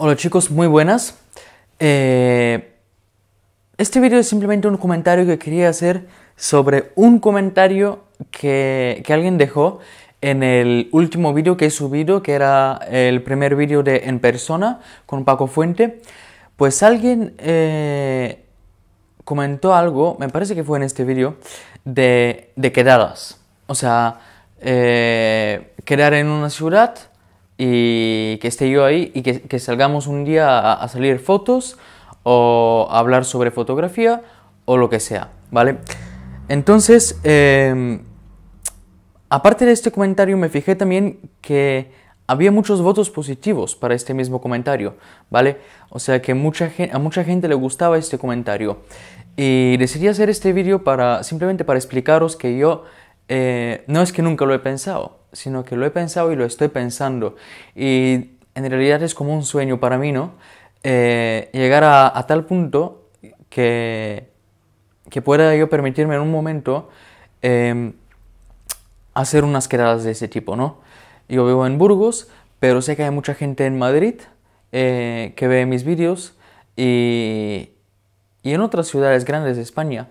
Hola chicos, muy buenas. Eh, este video es simplemente un comentario que quería hacer sobre un comentario que, alguien dejó en el último video que he subido, que era el primer video de En Persona con Paco Fuente. Pues alguien eh, comentó algo, me parece que fue en este video, de, quedadas. O sea, eh, quedar en una ciudad y que esté yo ahí y que, salgamos un día a, salir fotos o a hablar sobre fotografía o lo que sea, ¿vale? Entonces, em, aparte de este comentario, me fijé también que había muchos votos positivos para este mismo comentario, ¿vale? O sea que a mucha gente le gustaba este comentario. Y decidí hacer este vídeo para, simplemente para explicaros que yo eh, no es que nunca lo he pensado, sino que lo he pensado y lo estoy pensando. Y en realidad es como un sueño para mí, ¿no? Eh, llegar a, tal punto que, que pueda yo permitirme en un momento em, hacer unas quedadas de ese tipo, ¿no? Yo vivo en Burgos, pero sé que hay mucha gente en Madrid eh, que ve mis vídeos y, y en otras ciudades grandes de España,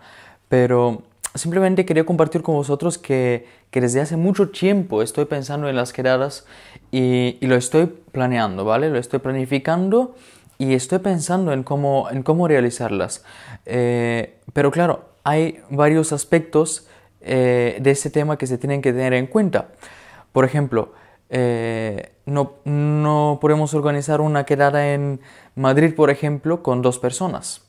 pero Simplemente quería compartir con vosotros que, desde hace mucho tiempo estoy pensando en las quedadas y, lo estoy planeando, ¿vale? Lo estoy planificando y estoy pensando en cómo, en cómo realizarlas. Eh, pero claro, hay varios aspectos eh, de este tema que se tienen que tener en cuenta. Por ejemplo, eh, no podemos organizar una quedada en Madrid, por ejemplo, con dos personas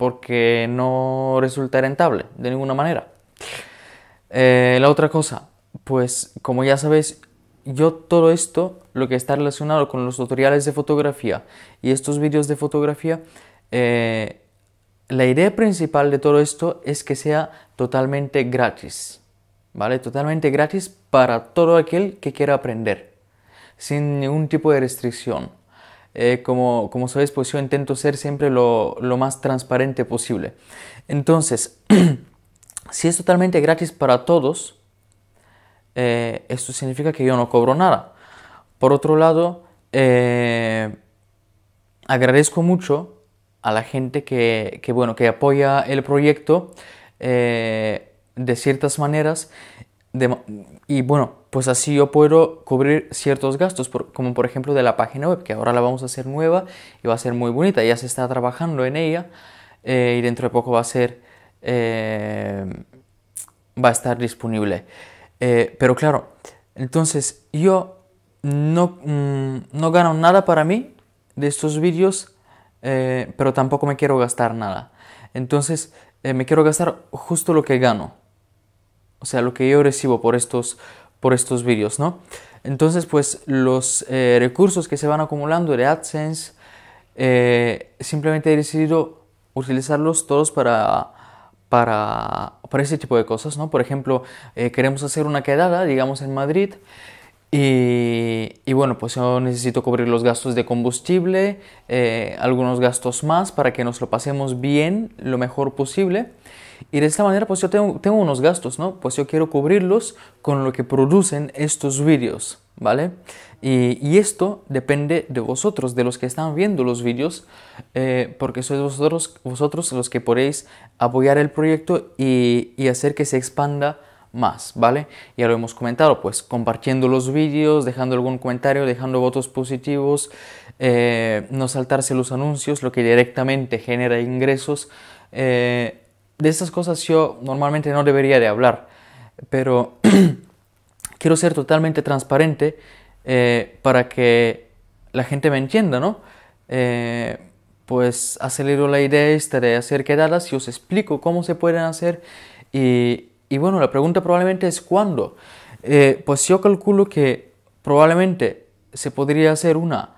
porque no resulta rentable de ninguna manera. Eh, la otra cosa, pues como ya sabéis, yo todo esto, lo que está relacionado con los tutoriales de fotografía y estos vídeos de fotografía, eh, la idea principal de todo esto es que sea totalmente gratis, ¿vale? Totalmente gratis para todo aquel que quiera aprender, sin ningún tipo de restricción. Eh, como, como sabéis, pues yo intento ser siempre lo, más transparente posible. Entonces, si es totalmente gratis para todos, eh, esto significa que yo no cobro nada. Por otro lado, eh, agradezco mucho a la gente que, bueno, que apoya el proyecto de ciertas maneras y bueno, pues así yo puedo cubrir ciertos gastos, como por ejemplo de la página web, que ahora la vamos a hacer nueva y va a ser muy bonita, ya se está trabajando en ella eh, y dentro de poco va a ser, eh, va a estar disponible. Eh, pero claro, entonces yo no, mm, no gano nada para mí de estos vídeos, pero tampoco me quiero gastar nada. Entonces me quiero gastar justo lo que gano. O sea, lo que yo recibo por estos, por estos vídeos, ¿no? Entonces, pues los eh, recursos que se van acumulando de AdSense, eh, simplemente he decidido utilizarlos todos para, para, para ese tipo de cosas, ¿no? Por ejemplo, eh, queremos hacer una quedada, digamos, en Madrid y, bueno, pues yo necesito cubrir los gastos de combustible, eh, algunos gastos más para que nos lo pasemos bien, lo mejor posible. Y de esta manera, pues yo tengo, unos gastos, ¿no? Pues yo quiero cubrirlos con lo que producen estos vídeos, ¿vale? Y, esto depende de vosotros, de los que están viendo los vídeos, eh, porque sois vosotros, vosotros los que podéis apoyar el proyecto y hacer que se expanda más, ¿vale? Ya lo hemos comentado, pues compartiendo los vídeos, dejando algún comentario, dejando votos positivos, eh, no saltarse los anuncios, lo que directamente genera ingresos. Eh, de esas cosas yo normalmente no debería de hablar, pero quiero ser totalmente transparente eh, para que la gente me entienda, ¿no? pues ha salido la idea esta de hacer quedadas y os explico cómo se pueden hacer y, y bueno, la pregunta probablemente es ¿cuándo? Eh, pues yo calculo que probablemente se podría hacer una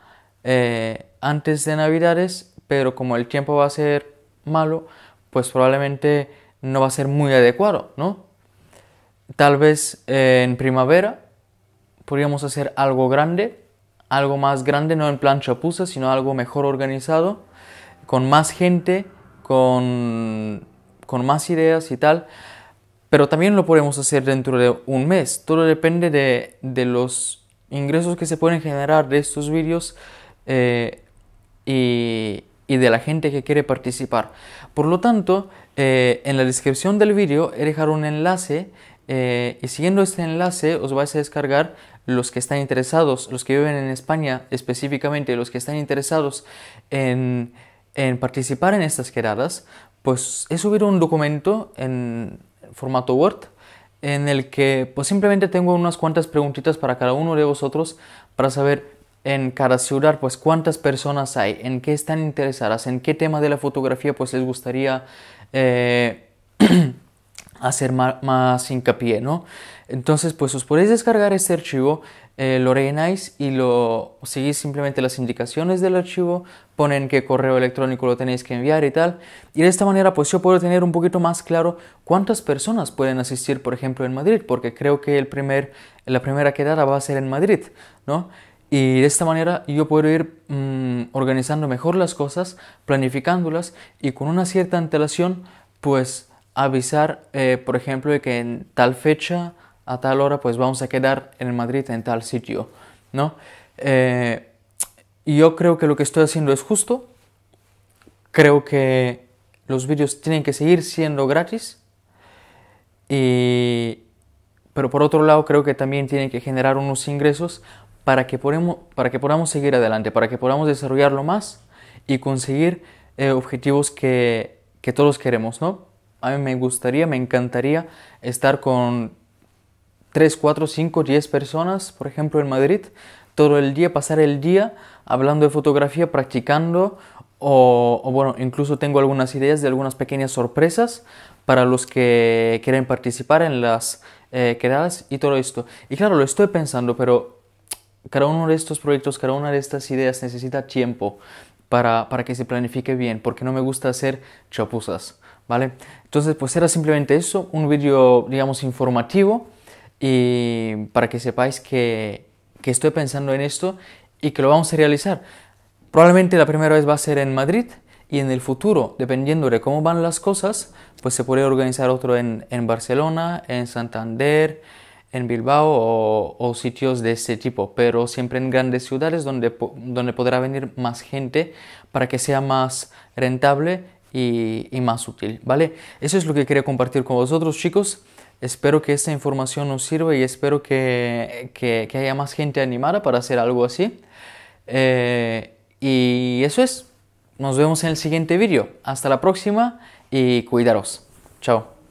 eh, antes de Navidades, pero como el tiempo va a ser malo, pues probablemente no va a ser muy adecuado, ¿no? Tal vez eh, en primavera podríamos hacer algo grande, algo más grande, no en plan chapuza, sino algo mejor organizado, con más gente, con, con más ideas y tal pero también lo podemos hacer dentro de un mes. Todo depende de, de los ingresos que se pueden generar de estos vídeos eh, y, y, de la gente que quiere participar. Por lo tanto, eh, en la descripción del vídeo he dejado un enlace eh, y siguiendo este enlace os vais a descargar los que están interesados, los que viven en España específicamente, los que están interesados en, en participar en estas quedadas, pues he subido un documento en, formato Word en el que pues simplemente tengo unas cuantas preguntitas para cada uno de vosotros para saber en cada ciudad pues cuántas personas hay, en qué están interesadas, en qué tema de la fotografía pues les gustaría eh, hacer más, hincapié, ¿no? Entonces, pues os podéis descargar este archivo, eh, lo rellenáis y lo seguís simplemente las indicaciones del archivo, ponen qué correo electrónico lo tenéis que enviar y tal. Y de esta manera, pues yo puedo tener un poquito más claro cuántas personas pueden asistir, por ejemplo, en Madrid, porque creo que el primer, la primera quedada va a ser en Madrid, ¿no? Y de esta manera yo puedo ir mm, organizando mejor las cosas, planificándolas y con una cierta antelación, pues avisar, eh, por ejemplo, de que en tal fecha, a tal hora, pues vamos a quedar en Madrid, en tal sitio, ¿no? Eh, yo creo que lo que estoy haciendo es justo. Creo que los vídeos tienen que seguir siendo gratis. Y, pero por otro lado, creo que también tienen que generar unos ingresos para que, podamos, para que podamos seguir adelante, para que podamos desarrollarlo más y conseguir eh, objetivos que, que todos queremos, ¿no? a mí me gustaría, me encantaría estar con 3, 4, 5, 10 personas, por ejemplo, en Madrid, todo el día, pasar el día hablando de fotografía, practicando, o, bueno, incluso tengo algunas ideas de algunas pequeñas sorpresas para los que quieren participar en las quedadas eh, y todo esto. Y claro, lo estoy pensando, pero cada uno de estos proyectos, cada una de estas ideas necesita tiempo para, para que se planifique bien, porque no me gusta hacer chapuzas. Entonces, pues era simplemente eso, un vídeo, digamos, informativo y para que sepáis que, que estoy pensando en esto y que lo vamos a realizar. Probablemente la primera vez va a ser en Madrid y en el futuro, dependiendo de cómo van las cosas, pues se puede organizar otro en, en Barcelona, en Santander, en Bilbao o, sitios de ese tipo, pero siempre en grandes ciudades donde, donde podrá venir más gente para que sea más rentable y, más útil, ¿vale? Eso es lo que quería compartir con vosotros, chicos. Espero que esta información nos sirva y espero que, haya más gente animada para hacer algo así. Eh, y eso es. Nos vemos en el siguiente vídeo. Hasta la próxima y cuidaros. Chao.